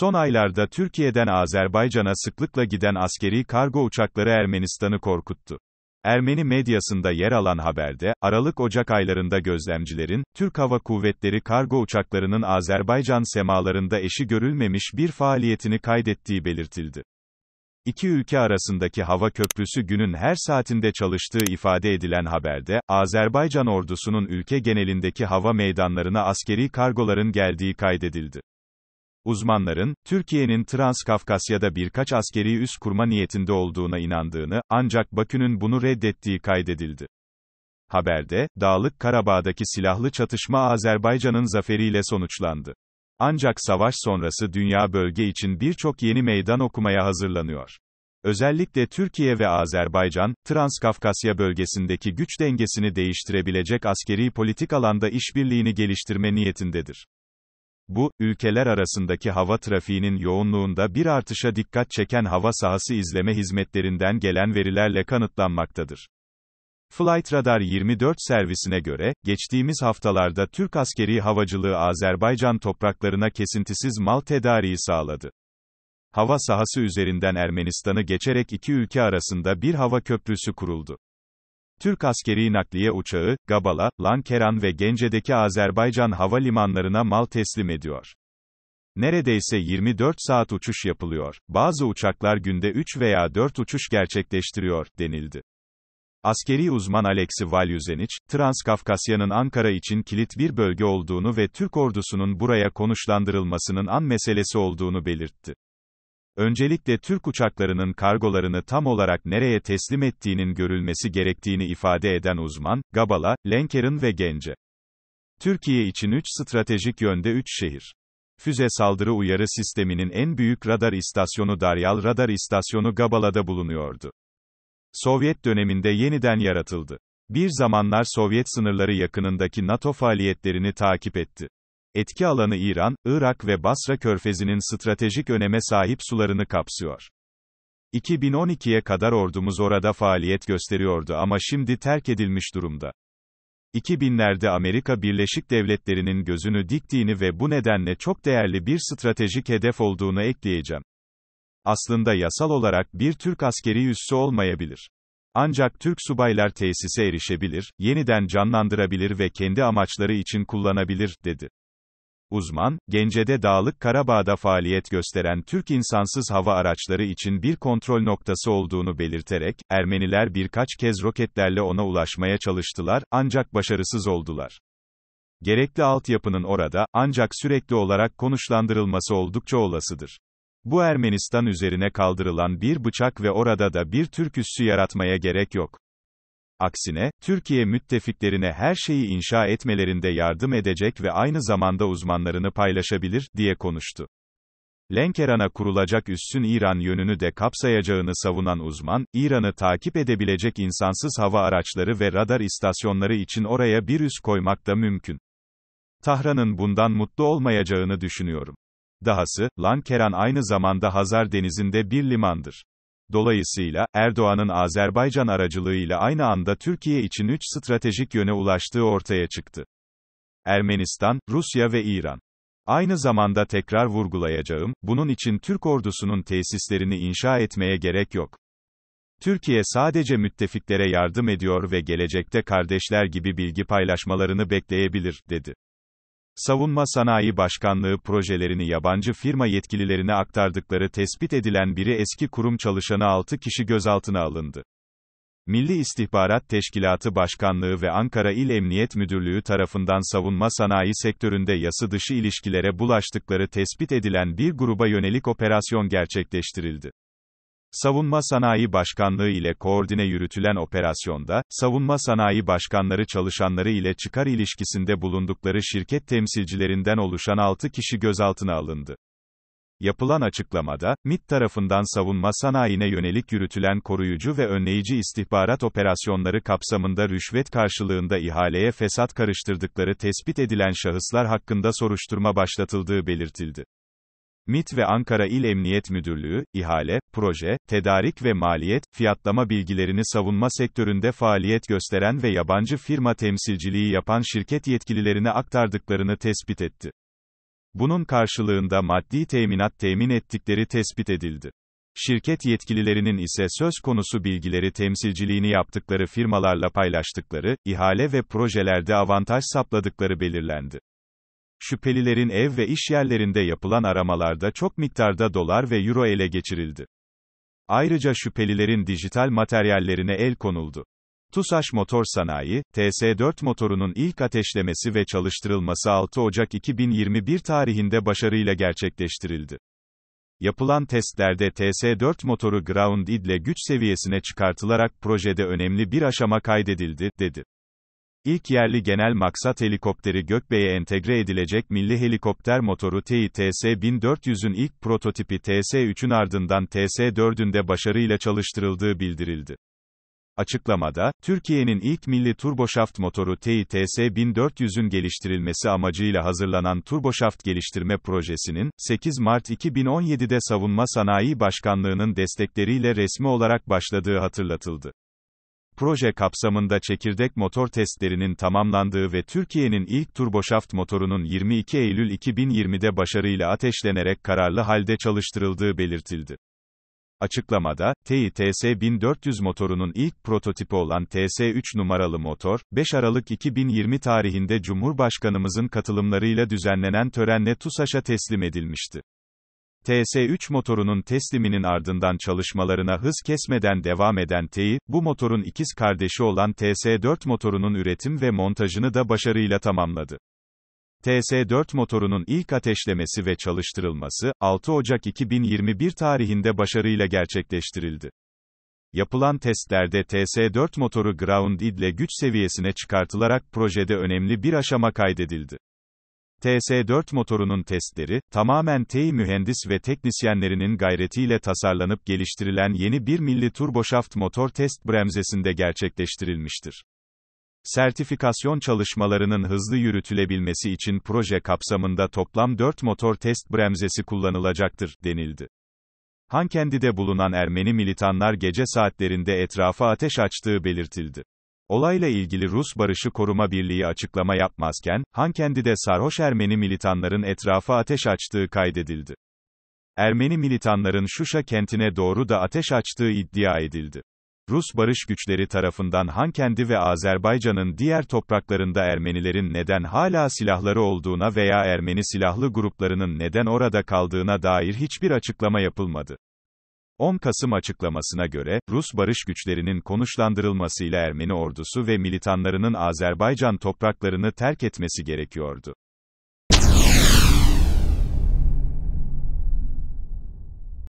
Son aylarda Türkiye'den Azerbaycan'a sıklıkla giden askeri kargo uçakları Ermenistan'ı korkuttu. Ermeni medyasında yer alan haberde, Aralık-Ocak aylarında gözlemcilerin, Türk Hava Kuvvetleri kargo uçaklarının Azerbaycan semalarında eşi görülmemiş bir faaliyetini kaydettiği belirtildi. İki ülke arasındaki hava köprüsü günün her saatinde çalıştığı ifade edilen haberde, Azerbaycan ordusunun ülke genelindeki hava meydanlarına askeri kargoların geldiği kaydedildi uzmanların, Türkiye'nin Transkafkasya'da birkaç askeri üs kurma niyetinde olduğuna inandığını, ancak Bakü'nün bunu reddettiği kaydedildi. Haberde, Dağlık Karabağ'daki silahlı çatışma Azerbaycan'ın zaferiyle sonuçlandı. Ancak savaş sonrası dünya bölge için birçok yeni meydan okumaya hazırlanıyor. Özellikle Türkiye ve Azerbaycan, Transkafkasya bölgesindeki güç dengesini değiştirebilecek askeri politik alanda işbirliğini geliştirme niyetindedir. Bu, ülkeler arasındaki hava trafiğinin yoğunluğunda bir artışa dikkat çeken hava sahası izleme hizmetlerinden gelen verilerle kanıtlanmaktadır. Flight Radar 24 servisine göre, geçtiğimiz haftalarda Türk askeri havacılığı Azerbaycan topraklarına kesintisiz mal tedariği sağladı. Hava sahası üzerinden Ermenistan'ı geçerek iki ülke arasında bir hava köprüsü kuruldu. Türk askeri nakliye uçağı, Gabala, Lankeran ve Gence'deki Azerbaycan havalimanlarına mal teslim ediyor. Neredeyse 24 saat uçuş yapılıyor, bazı uçaklar günde 3 veya 4 uçuş gerçekleştiriyor, denildi. Askeri uzman Alexi Valyuzeniç, Transkafkasya'nın Ankara için kilit bir bölge olduğunu ve Türk ordusunun buraya konuşlandırılmasının an meselesi olduğunu belirtti. Öncelikle Türk uçaklarının kargolarını tam olarak nereye teslim ettiğinin görülmesi gerektiğini ifade eden uzman, Gabala, Lenker'in ve Gence. Türkiye için 3 stratejik yönde 3 şehir. Füze saldırı uyarı sisteminin en büyük radar istasyonu Daryal Radar İstasyonu Gabala'da bulunuyordu. Sovyet döneminde yeniden yaratıldı. Bir zamanlar Sovyet sınırları yakınındaki NATO faaliyetlerini takip etti. Etki alanı İran, Irak ve Basra körfezinin stratejik öneme sahip sularını kapsıyor. 2012'ye kadar ordumuz orada faaliyet gösteriyordu ama şimdi terk edilmiş durumda. 2000'lerde Amerika Birleşik Devletleri'nin gözünü diktiğini ve bu nedenle çok değerli bir stratejik hedef olduğunu ekleyeceğim. Aslında yasal olarak bir Türk askeri üssü olmayabilir. Ancak Türk subaylar tesise erişebilir, yeniden canlandırabilir ve kendi amaçları için kullanabilir, dedi. Uzman, Gence'de Dağlık Karabağ'da faaliyet gösteren Türk insansız hava araçları için bir kontrol noktası olduğunu belirterek, Ermeniler birkaç kez roketlerle ona ulaşmaya çalıştılar, ancak başarısız oldular. Gerekli altyapının orada, ancak sürekli olarak konuşlandırılması oldukça olasıdır. Bu Ermenistan üzerine kaldırılan bir bıçak ve orada da bir Türk üssü yaratmaya gerek yok. Aksine, Türkiye müttefiklerine her şeyi inşa etmelerinde yardım edecek ve aynı zamanda uzmanlarını paylaşabilir, diye konuştu. Lenkeran'a kurulacak üssün İran yönünü de kapsayacağını savunan uzman, İran'ı takip edebilecek insansız hava araçları ve radar istasyonları için oraya bir üs koymak da mümkün. Tahran'ın bundan mutlu olmayacağını düşünüyorum. Dahası, Lankeran aynı zamanda Hazar Denizi'nde bir limandır. Dolayısıyla, Erdoğan'ın Azerbaycan aracılığıyla aynı anda Türkiye için üç stratejik yöne ulaştığı ortaya çıktı. Ermenistan, Rusya ve İran. Aynı zamanda tekrar vurgulayacağım, bunun için Türk ordusunun tesislerini inşa etmeye gerek yok. Türkiye sadece müttefiklere yardım ediyor ve gelecekte kardeşler gibi bilgi paylaşmalarını bekleyebilir, dedi. Savunma Sanayi Başkanlığı projelerini yabancı firma yetkililerine aktardıkları tespit edilen biri eski kurum çalışanı 6 kişi gözaltına alındı. Milli İstihbarat Teşkilatı Başkanlığı ve Ankara İl Emniyet Müdürlüğü tarafından savunma sanayi sektöründe yası dışı ilişkilere bulaştıkları tespit edilen bir gruba yönelik operasyon gerçekleştirildi. Savunma Sanayi Başkanlığı ile koordine yürütülen operasyonda, Savunma Sanayi Başkanları çalışanları ile çıkar ilişkisinde bulundukları şirket temsilcilerinden oluşan 6 kişi gözaltına alındı. Yapılan açıklamada, MIT tarafından savunma sanayine yönelik yürütülen koruyucu ve önleyici istihbarat operasyonları kapsamında rüşvet karşılığında ihaleye fesat karıştırdıkları tespit edilen şahıslar hakkında soruşturma başlatıldığı belirtildi. MIT ve Ankara İl Emniyet Müdürlüğü, ihale, proje, tedarik ve maliyet, fiyatlama bilgilerini savunma sektöründe faaliyet gösteren ve yabancı firma temsilciliği yapan şirket yetkililerine aktardıklarını tespit etti. Bunun karşılığında maddi teminat temin ettikleri tespit edildi. Şirket yetkililerinin ise söz konusu bilgileri temsilciliğini yaptıkları firmalarla paylaştıkları, ihale ve projelerde avantaj sapladıkları belirlendi şüphelilerin ev ve iş yerlerinde yapılan aramalarda çok miktarda dolar ve euro ele geçirildi. Ayrıca şüphelilerin dijital materyallerine el konuldu. TUSAŞ Motor Sanayi, TS4 motorunun ilk ateşlemesi ve çalıştırılması 6 Ocak 2021 tarihinde başarıyla gerçekleştirildi. Yapılan testlerde TS4 motoru Ground ile güç seviyesine çıkartılarak projede önemli bir aşama kaydedildi, dedi. İlk yerli genel maksat helikopteri Gökbey'e entegre edilecek milli helikopter motoru TITS-1400'ün ilk prototipi TS-3'ün ardından TS-4'ünde başarıyla çalıştırıldığı bildirildi. Açıklamada, Türkiye'nin ilk milli turboşaft motoru TITS-1400'ün geliştirilmesi amacıyla hazırlanan turboşaft geliştirme projesinin, 8 Mart 2017'de Savunma Sanayi Başkanlığı'nın destekleriyle resmi olarak başladığı hatırlatıldı. Proje kapsamında çekirdek motor testlerinin tamamlandığı ve Türkiye'nin ilk turboşaft motorunun 22 Eylül 2020'de başarıyla ateşlenerek kararlı halde çalıştırıldığı belirtildi. Açıklamada, TITS 1400 motorunun ilk prototipi olan TS3 numaralı motor, 5 Aralık 2020 tarihinde Cumhurbaşkanımızın katılımlarıyla düzenlenen törenle TUSAŞ'a teslim edilmişti. TS3 motorunun tesliminin ardından çalışmalarına hız kesmeden devam eden TEİ, bu motorun ikiz kardeşi olan TS4 motorunun üretim ve montajını da başarıyla tamamladı. TS4 motorunun ilk ateşlemesi ve çalıştırılması, 6 Ocak 2021 tarihinde başarıyla gerçekleştirildi. Yapılan testlerde TS4 motoru ground ile güç seviyesine çıkartılarak projede önemli bir aşama kaydedildi. TS4 motorunun testleri, tamamen TEİ mühendis ve teknisyenlerinin gayretiyle tasarlanıp geliştirilen yeni bir milli turboşaft motor test bremzesinde gerçekleştirilmiştir. Sertifikasyon çalışmalarının hızlı yürütülebilmesi için proje kapsamında toplam 4 motor test bremzesi kullanılacaktır, denildi. Hankendi'de bulunan Ermeni militanlar gece saatlerinde etrafa ateş açtığı belirtildi. Olayla ilgili Rus Barışı Koruma Birliği açıklama yapmazken, Hankendi'de sarhoş Ermeni militanların etrafa ateş açtığı kaydedildi. Ermeni militanların Şuşa kentine doğru da ateş açtığı iddia edildi. Rus barış güçleri tarafından Hankendi ve Azerbaycan'ın diğer topraklarında Ermenilerin neden hala silahları olduğuna veya Ermeni silahlı gruplarının neden orada kaldığına dair hiçbir açıklama yapılmadı. 10 Kasım açıklamasına göre, Rus barış güçlerinin konuşlandırılmasıyla Ermeni ordusu ve militanlarının Azerbaycan topraklarını terk etmesi gerekiyordu.